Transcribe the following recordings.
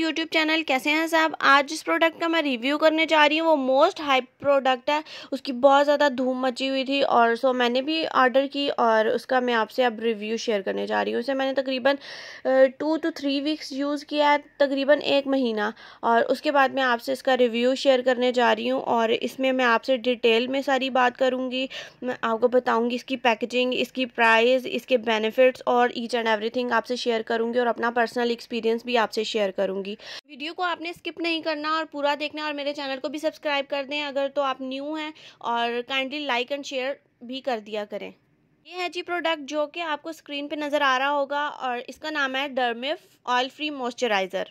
YouTube channel कैसे हैं साहब आज जिस प्रोडक्ट का मैं रिव्यू करने जा रही हूँ वो मोस्ट हाइप प्रोडक्ट है उसकी बहुत ज़्यादा धूम मची हुई थी और सो मैंने भी ऑर्डर की और उसका मैं आपसे अब रिव्यू शेयर करने जा रही हूँ उसे मैंने तकरीबन two two three weeks use किया है तकरीबन एक महीना और उसके बाद मैं आपसे इसका रिव्यू शेयर करने जा रही हूँ और इसमें मैं आपसे डिटेल में सारी बात करूँगी मैं आपको बताऊँगी इसकी पैकेजिंग इसकी प्राइस इसके बेनिफिट्स और ईच एंड एवरी आपसे शेयर करूँगी और अपना पर्सनल एक्सपीरियंस भी आपसे शेयर करूँगी दूंगी वीडियो को आपने स्किप नहीं करना और पूरा देखना और मेरे चैनल को भी सब्सक्राइब कर दें अगर तो आप न्यू हैं और काइंडली लाइक एंड शेयर भी कर दिया करें ये है जी प्रोडक्ट जो कि आपको स्क्रीन पे नज़र आ रहा होगा और इसका नाम है डर्मिफ ऑयल फ्री मॉइस्चराइज़र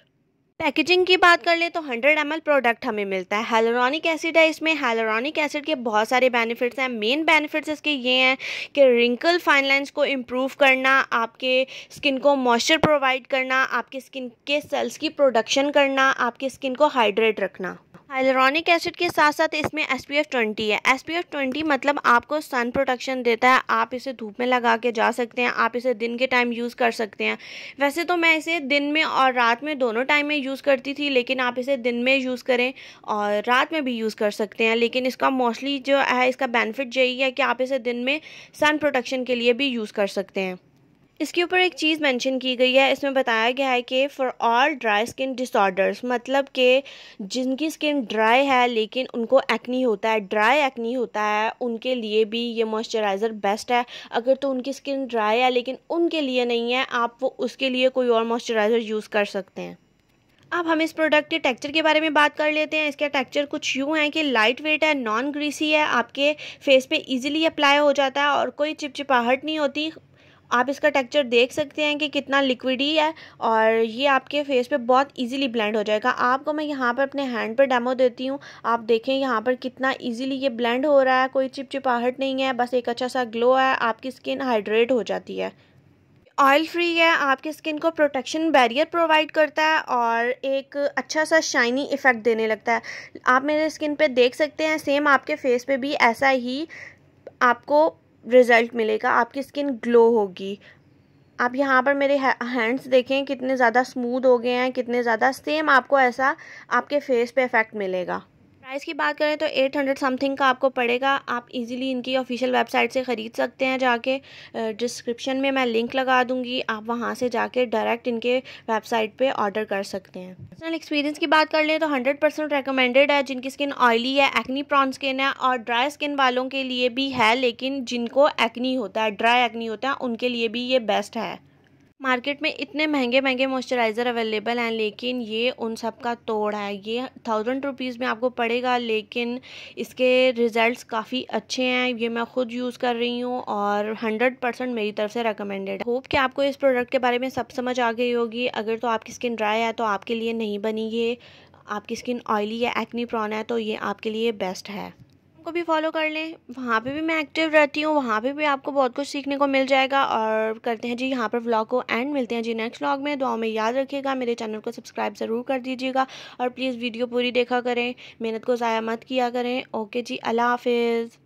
पैकेजिंग की बात कर ले तो 100 एम प्रोडक्ट हमें मिलता है हेलोरॉनिक एसिड है इसमें हेलोरॉनिक एसिड के बहुत सारे बेनिफिट्स हैं मेन बेनिफिट्स इसके ये हैं कि रिंकल फाइन लाइन्स को इम्प्रूव करना आपके स्किन को मॉइस्चर प्रोवाइड करना आपके स्किन के सेल्स की प्रोडक्शन करना आपकी स्किन को हाइड्रेट रखना हाइलोरिक एसिड के साथ साथ इसमें एस पी एफ ट्वेंटी है एस पी एफ ट्वेंटी मतलब आपको सन प्रोटेक्शन देता है आप इसे धूप में लगा के जा सकते हैं आप इसे दिन के टाइम यूज़ कर सकते हैं वैसे तो मैं इसे दिन में और रात में दोनों टाइम में यूज़ करती थी लेकिन आप इसे दिन में यूज़ करें और रात में भी यूज़ कर सकते हैं लेकिन इसका मोस्टली जो है इसका बेनिफिट यही है कि आप इसे दिन में सन प्रोटेक्शन के लिए भी यूज़ कर सकते हैं इसके ऊपर एक चीज़ मेंशन की गई है इसमें बताया गया है कि for all dry skin disorders मतलब कि जिनकी स्किन ड्राई है लेकिन उनको एक्नी होता है ड्राई एक्नी होता है उनके लिए भी ये मॉइस्चराइज़र बेस्ट है अगर तो उनकी स्किन ड्राई है लेकिन उनके लिए नहीं है आप वो उसके लिए कोई और मॉइस्चराइज़र यूज़ कर सकते हैं अब हम इस प्रोडक्ट के टेक्चर के बारे में बात कर लेते हैं इसका टेक्चर कुछ यूँ है कि लाइट वेट है नॉन ग्रीसी है आपके फेस पे इजीली अप्लाई हो जाता है और कोई चिपचिपाहट नहीं होती आप इसका टेक्चर देख सकते हैं कि कितना लिक्विडी है और ये आपके फेस पे बहुत इजीली ब्लेंड हो जाएगा आपको मैं यहाँ पर अपने हैंड पर डेमो देती हूँ आप देखें यहाँ पर कितना इजीली ये ब्लेंड हो रहा है कोई चिपचिपाहट नहीं है बस एक अच्छा सा ग्लो है आपकी स्किन हाइड्रेट हो जाती है ऑयल फ्री है आपकी स्किन को प्रोटेक्शन बैरियर प्रोवाइड करता है और एक अच्छा सा शाइनी इफ़ेक्ट देने लगता है आप मेरे स्किन पे देख सकते हैं सेम आपके फेस पे भी ऐसा ही आपको रिज़ल्ट मिलेगा आपकी स्किन ग्लो होगी आप यहाँ पर मेरे हैंड्स देखें कितने ज़्यादा स्मूद हो गए हैं कितने ज़्यादा सेम आपको ऐसा आपके फेस पे इफ़ेक्ट मिलेगा प्राइस की बात करें तो 800 समथिंग का आपको पड़ेगा आप इजीली इनकी ऑफिशियल वेबसाइट से ख़रीद सकते हैं जाके डिस्क्रिप्शन में मैं लिंक लगा दूंगी आप वहां से जाके डायरेक्ट इनके वेबसाइट पे ऑर्डर कर सकते हैं पर्सनल एक्सपीरियंस की बात कर लें तो 100 परसेंट रिकमेंडेड है जिनकी स्किन ऑयली है एक्नी प्रॉन स्किन है और ड्राई स्किन वालों के लिए भी है लेकिन जिनको एक्नी होता है ड्राई एक्नी होता है उनके लिए भी ये बेस्ट है मार्केट में इतने महंगे महंगे मॉइस्चराइज़र अवेलेबल हैं लेकिन ये उन सब का तोड़ है ये थाउजेंड रुपीज़ में आपको पड़ेगा लेकिन इसके रिज़ल्ट्स काफ़ी अच्छे हैं ये मैं ख़ुद यूज़ कर रही हूँ और हंड्रेड परसेंट मेरी तरफ से रिकमेंडेड है होप कि आपको इस प्रोडक्ट के बारे में सब समझ आ गई होगी अगर तो आपकी स्किन ड्राई है तो आपके लिए नहीं बनी ये आपकी स्किन ऑयली या एक्नी प्रॉन है तो ये आपके लिए बेस्ट है को भी फॉलो कर लें वहाँ पे भी मैं एक्टिव रहती हूँ वहाँ पे भी आपको बहुत कुछ सीखने को मिल जाएगा और करते हैं जी यहाँ पर व्लॉग को एंड मिलते हैं जी नेक्स्ट व्लॉग में दुआ में याद रखिएगा मेरे चैनल को सब्सक्राइब ज़रूर कर दीजिएगा और प्लीज़ वीडियो पूरी देखा करें मेहनत को ज़ाया मत किया करें ओके जी अल्लाह हाफिज़